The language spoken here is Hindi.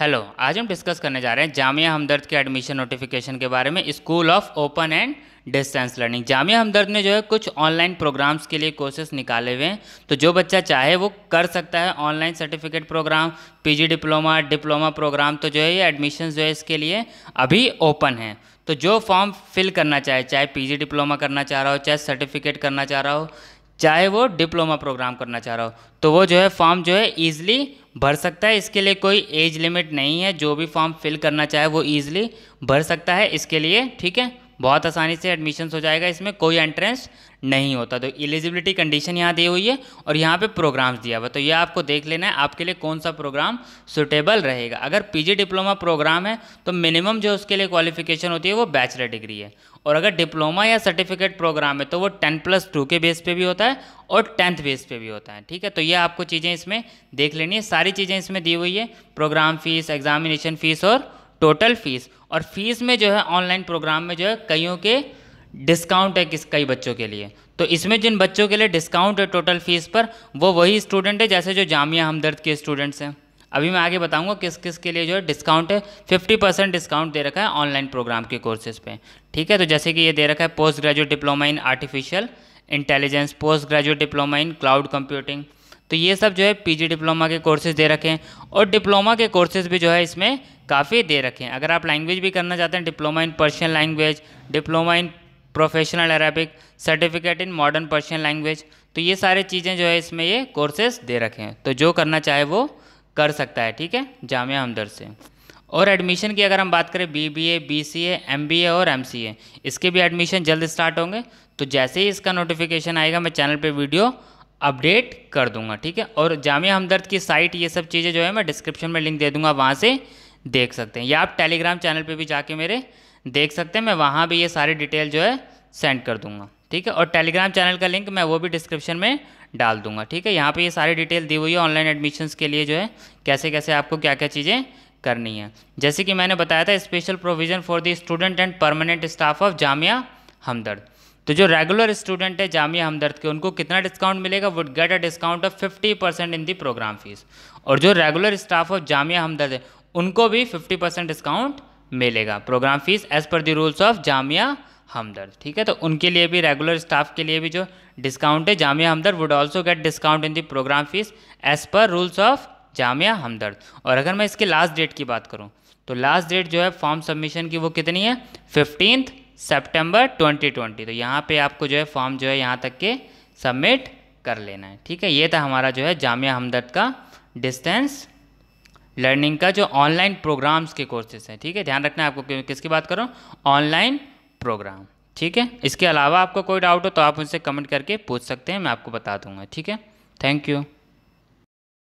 हेलो आज हम डिस्कस करने जा रहे हैं जामिया हमदर्द के एडमिशन नोटिफिकेशन के बारे में school of open and distance learning Jamia Hamdard ने जो है कुछ ऑनलाइन प्रोग्राम्स के लिए कोर्सेस निकाले हुए हैं तो जो बच्चा चाहे वो कर सकता है online certificate programme PG diploma diploma programme तो जो है ये एडमिशन जो है इसके लिए अभी ओपन है तो जो फॉर्म फिल करना चाहे चाहे पी डिप्लोमा करना चाह रहा हो चाहे सर्टिफिकेट करना चाह रहा हो चाहे वो डिप्लोमा प्रोग्राम करना चाह रहा हो तो वो जो है फॉर्म जो है ईजिली भर सकता है इसके लिए कोई एज लिमिट नहीं है जो भी फॉर्म फिल करना चाहे वो ईजिली भर सकता है इसके लिए ठीक है बहुत आसानी से एडमिशन हो जाएगा इसमें कोई एंट्रेंस नहीं होता तो एलिजिबिलिटी कंडीशन यहाँ दी हुई है और यहाँ पे प्रोग्राम्स दिया हुआ तो ये आपको देख लेना है आपके लिए कौन सा प्रोग्राम सुटेबल रहेगा अगर पीजी डिप्लोमा प्रोग्राम है तो मिनिमम जो उसके लिए क्वालिफिकेशन होती है वो बैचलर डिग्री है और अगर डिप्लोमा या सर्टिफिकेट प्रोग्राम है तो वो टेन प्लस टू के बेस पे भी होता है और टेंथ बेस पे भी होता है ठीक है तो ये आपको चीज़ें इसमें देख लेनी है सारी चीज़ें इसमें दी हुई है प्रोग्राम फीस एग्जामिनेशन फीस और टोटल फीस और फीस में जो है ऑनलाइन प्रोग्राम में जो है कईयों के डिस्काउंट है किस कई बच्चों के लिए तो इसमें जिन बच्चों के लिए डिस्काउंट है टोटल फीस पर वो वही स्टूडेंट है जैसे जो जामिया हमदर्द के स्टूडेंट्स हैं अभी मैं आगे बताऊंगा किस किस के लिए जो है डिस्काउंट है फिफ्टी परसेंट डिस्काउंट दे रखा है ऑनलाइन प्रोग्राम के कोर्सेज पे ठीक है तो जैसे कि ये दे रखा है post graduate diploma in artificial intelligence post graduate diploma in cloud computing तो ये सब जो है पीजी डिप्लोमा के कोर्सेज दे रखे हैं और डिप्लोमा के कोर्सेज भी जो है इसमें काफ़ी दे रखे हैं अगर आप लैंग्वेज भी करना चाहते हैं diploma in Persian language diploma in professional Arabic certificate in modern Persian language तो ये सारे चीज़ें जो है इसमें ये कोर्सेज दे रखे हैं तो जो करना चाहे वो कर सकता है ठीक है जामिया हमदर्द से और एडमिशन की अगर हम बात करें B B A B C A M B A और एम सी ए इसके भी एडमिशन जल्द स्टार्ट होंगे तो जैसे ही इसका नोटिफिकेशन आएगा मैं चैनल पे वीडियो अपडेट कर दूंगा ठीक है और जामिया हमदर्द की साइट ये सब चीज़ें जो है मैं डिस्क्रिप्शन में लिंक दे दूंगा वहाँ से देख सकते हैं या आप टेलीग्राम चैनल पे भी जाके मेरे देख सकते हैं मैं वहाँ भी ये सारी डिटेल जो है सेंड कर दूंगा ठीक है और टेलीग्राम चैनल का लिंक मैं वो भी डिस्क्रिप्शन में डाल दूंगा ठीक है यहाँ पर ये सारी डिटेल दी हुई है ऑनलाइन एडमिशन्स के लिए जो है कैसे कैसे आपको क्या क्या चीज़ें करनी है जैसे कि मैंने बताया था special provision for the student and permanent staff of Jamia Hamdard तो जो रेगुलर स्टूडेंट है जामिया हमदर्द के उनको कितना डिस्काउंट मिलेगा would get a discount of fifty percent in the programme fees और जो regular staff of Jamia Hamdard है उनको भी फिफ्टी परसेंट डिस्काउंट मिलेगा programme fees as per the rules of Jamia Hamdard ठीक है तो उनके लिए भी रेगुलर स्टाफ के लिए भी जो डिस्काउंट है Jamia Hamdard would also get discount in the programme fees as per rules of Jamia Hamdard और अगर मैं इसकी लास्ट डेट की बात करूँ तो लास्ट डेट जो है फॉर्म सबमिशन की वो कितनी है फिफ्टींथ सितंबर 2020 तो यहाँ पे आपको जो है फॉर्म जो है यहाँ तक के सबमिट कर लेना है ठीक है ये था हमारा जो है जामिया हमदर्द का डिस्टेंस लर्निंग का जो ऑनलाइन प्रोग्राम्स के कोर्सेज हैं ठीक है ध्यान रखना है आपको किसकी बात करो ऑनलाइन प्रोग्राम ठीक है इसके अलावा आपको कोई डाउट हो तो आप उनसे कमेंट करके पूछ सकते हैं मैं आपको बता दूंगा ठीक है थैंक यू